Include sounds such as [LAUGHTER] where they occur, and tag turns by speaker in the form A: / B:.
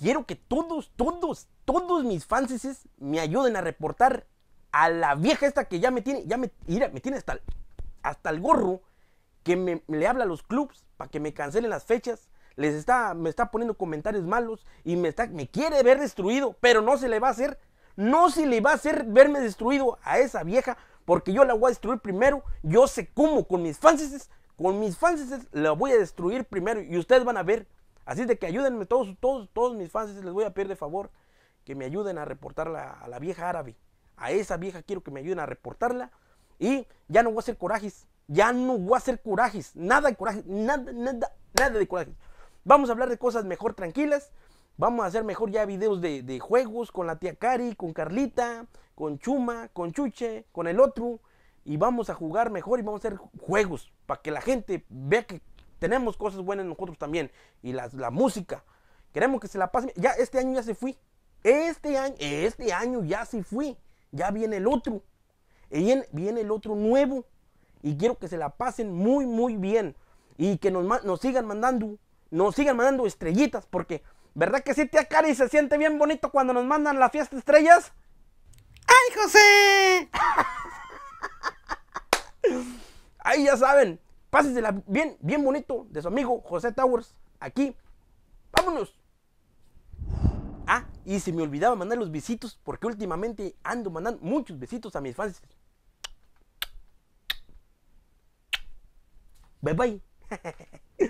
A: quiero que todos, todos, todos mis fanses me ayuden a reportar a la vieja esta que ya me tiene, ya me, mira, me tiene hasta, hasta el gorro, que me, le habla a los clubs para que me cancelen las fechas, les está, me está poniendo comentarios malos y me, está, me quiere ver destruido, pero no se le va a hacer, no se le va a hacer verme destruido a esa vieja, porque yo la voy a destruir primero, yo sé cómo, con mis fanses, con mis fanses la voy a destruir primero y ustedes van a ver Así de que ayúdenme, todos, todos, todos mis fans les voy a pedir de favor que me ayuden a reportar a la vieja árabe. A esa vieja quiero que me ayuden a reportarla. Y ya no voy a hacer corajes. Ya no voy a hacer corajes. Nada de corajes. Nada, nada, nada de corajes. Vamos a hablar de cosas mejor tranquilas. Vamos a hacer mejor ya videos de, de juegos con la tía Cari, con Carlita, con Chuma, con Chuche, con el otro. Y vamos a jugar mejor y vamos a hacer juegos para que la gente vea que tenemos cosas buenas nosotros también. Y la, la música. Queremos que se la pasen. Ya este año ya se fui. Este año, este año ya se fui. Ya viene el otro. viene, el otro nuevo. Y quiero que se la pasen muy, muy bien. Y que nos, sigan mandando. Nos sigan mandando estrellitas. Porque, ¿verdad que sí, tía Cari, se siente bien bonito cuando nos mandan la fiesta estrellas? ¡Ay, José! [LAUGHS] Ahí ya saben, Pásensela bien, bien bonito de su amigo José Towers. Aquí. Vámonos. Ah, y se me olvidaba mandar los besitos porque últimamente ando mandando muchos besitos a mis fans. Bye bye. [LAUGHS]